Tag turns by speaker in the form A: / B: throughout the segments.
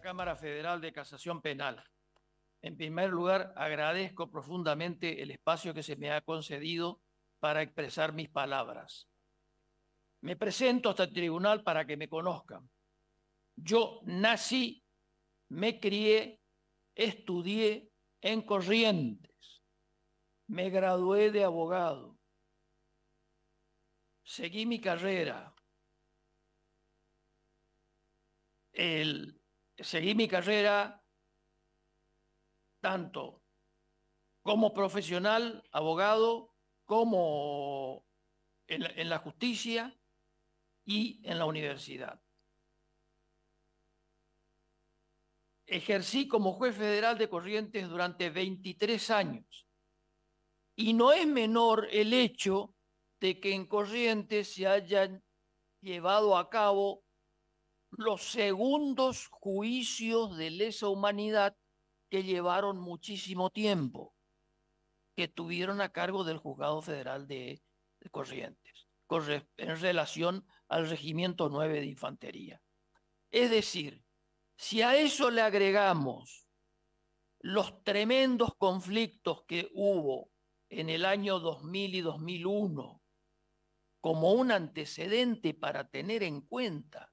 A: Cámara Federal de Casación Penal. En primer lugar, agradezco profundamente el espacio que se me ha concedido para expresar mis palabras. Me presento hasta el este tribunal para que me conozcan. Yo nací, me crié, estudié en Corrientes. Me gradué de abogado. Seguí mi carrera. El seguí mi carrera tanto como profesional, abogado, como en la, justicia y en la universidad. Ejercí como juez federal de Corrientes durante 23 años. Y no es menor el hecho de que en Corrientes se hayan llevado a cabo los segundos juicios de lesa humanidad que llevaron muchísimo tiempo, que tuvieron a cargo del Juzgado Federal de, Corrientes, en relación al Regimiento 9 de Infantería. Es decir, si a eso le agregamos los tremendos conflictos que hubo en el año 2000 y 2001 como un antecedente para tener en cuenta,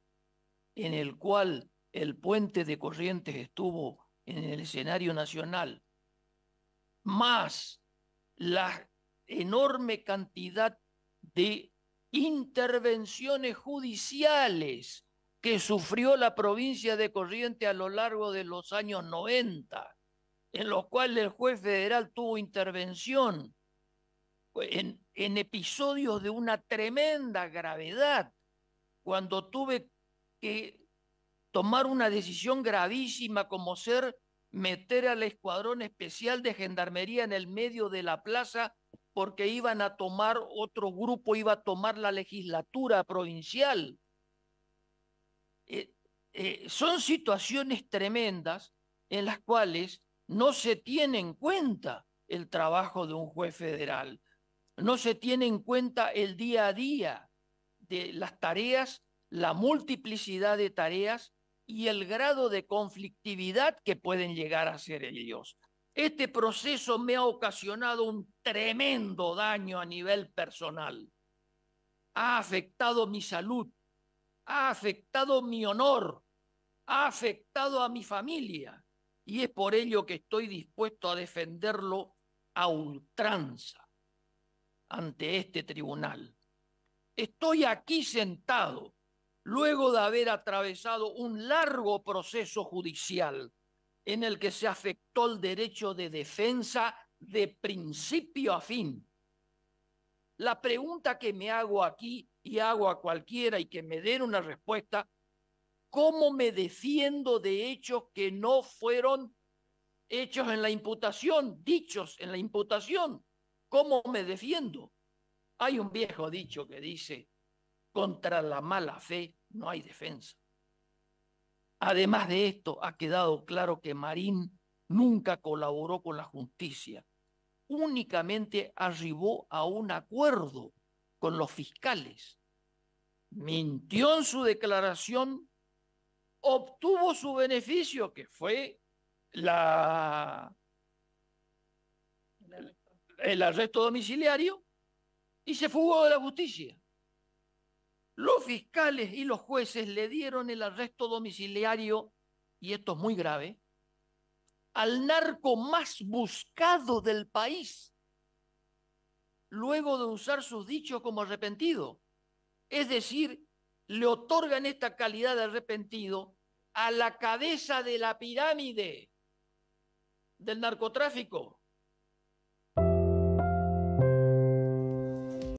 A: en el cual el puente de Corrientes estuvo en el escenario nacional, más la enorme cantidad de intervenciones judiciales que sufrió la provincia de Corrientes a lo largo de los años 90, en los cuales el juez federal tuvo intervención en, episodios de una tremenda gravedad, cuando tuve que tomar una decisión gravísima como ser meter al escuadrón especial de gendarmería en el medio de la plaza porque iban a tomar otro grupo, iba a tomar la legislatura provincial. Eh, eh, son situaciones tremendas en las cuales no se tiene en cuenta el trabajo de un juez federal, no se tiene en cuenta el día a día de las tareas la multiplicidad de tareas y el grado de conflictividad que pueden llegar a ser ellos. Este proceso me ha ocasionado un tremendo daño a nivel personal. Ha afectado mi salud, ha afectado mi honor, ha afectado a mi familia y es por ello que estoy dispuesto a defenderlo a ultranza ante este tribunal. Estoy aquí sentado luego de haber atravesado un largo proceso judicial en el que se afectó el derecho de defensa de principio a fin. La pregunta que me hago aquí y hago a cualquiera y que me den una respuesta, ¿cómo me defiendo de hechos que no fueron hechos en la imputación, dichos en la imputación? ¿Cómo me defiendo? Hay un viejo dicho que dice, contra la mala fe no hay defensa. Además de esto, ha quedado claro que Marín nunca colaboró con la justicia. Únicamente arribó a un acuerdo con los fiscales. Mintió en su declaración, obtuvo su beneficio, que fue el arresto domiciliario, y se fugó de la justicia. Los fiscales y los jueces le dieron el arresto domiciliario, y esto es muy grave, al narco más buscado del país, luego de usar sus dichos como arrepentido. Es decir, le otorgan esta calidad de arrepentido a la cabeza de la pirámide del narcotráfico.